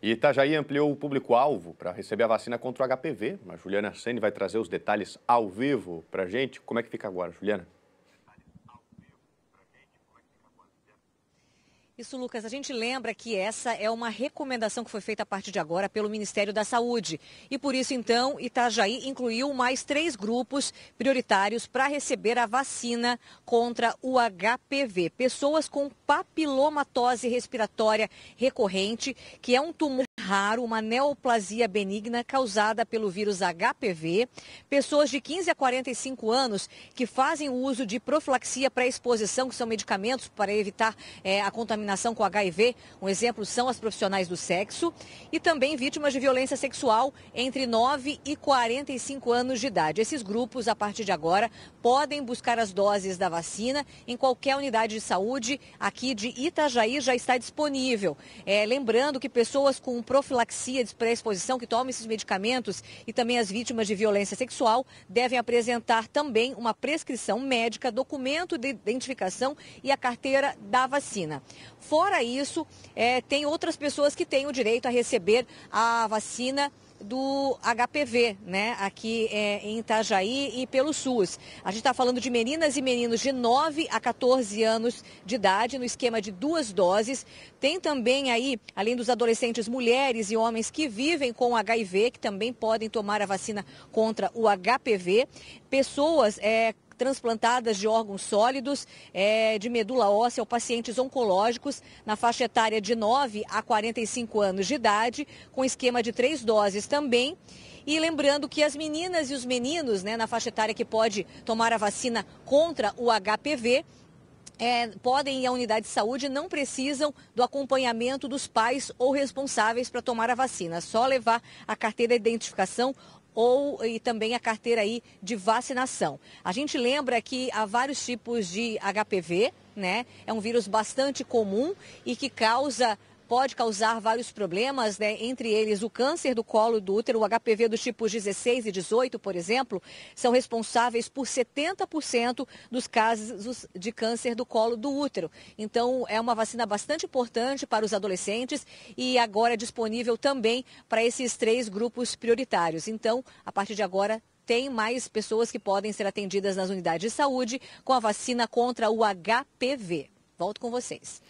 E Itajaí ampliou o público-alvo para receber a vacina contra o HPV. A Juliana Sene vai trazer os detalhes ao vivo para a gente. Como é que fica agora, Juliana? Isso, Lucas, a gente lembra que essa é uma recomendação que foi feita a partir de agora pelo Ministério da Saúde. E por isso, então, Itajaí incluiu mais três grupos prioritários para receber a vacina contra o HPV. Pessoas com papilomatose respiratória recorrente, que é um tumor raro uma neoplasia benigna causada pelo vírus HPV, pessoas de 15 a 45 anos que fazem o uso de profilaxia pré-exposição, que são medicamentos para evitar é, a contaminação com HIV. Um exemplo são as profissionais do sexo e também vítimas de violência sexual entre 9 e 45 anos de idade. Esses grupos, a partir de agora, podem buscar as doses da vacina em qualquer unidade de saúde aqui de Itajaí já está disponível. É, lembrando que pessoas com um profilaxia de pré-exposição que toma esses medicamentos e também as vítimas de violência sexual devem apresentar também uma prescrição médica, documento de identificação e a carteira da vacina. Fora isso, é, tem outras pessoas que têm o direito a receber a vacina do HPV, né, aqui é, em Itajaí e pelo SUS. A gente está falando de meninas e meninos de 9 a 14 anos de idade, no esquema de duas doses. Tem também aí, além dos adolescentes, mulheres e homens que vivem com HIV, que também podem tomar a vacina contra o HPV. Pessoas é, transplantadas de órgãos sólidos, é, de medula óssea ou pacientes oncológicos na faixa etária de 9 a 45 anos de idade, com esquema de três doses também. E lembrando que as meninas e os meninos, né, na faixa etária que pode tomar a vacina contra o HPV, é, podem ir à unidade de saúde não precisam do acompanhamento dos pais ou responsáveis para tomar a vacina. Só levar a carteira de identificação ou e também a carteira aí de vacinação. A gente lembra que há vários tipos de HPV, né? É um vírus bastante comum e que causa pode causar vários problemas, né? entre eles o câncer do colo do útero, o HPV dos tipos 16 e 18, por exemplo, são responsáveis por 70% dos casos de câncer do colo do útero. Então, é uma vacina bastante importante para os adolescentes e agora é disponível também para esses três grupos prioritários. Então, a partir de agora, tem mais pessoas que podem ser atendidas nas unidades de saúde com a vacina contra o HPV. Volto com vocês.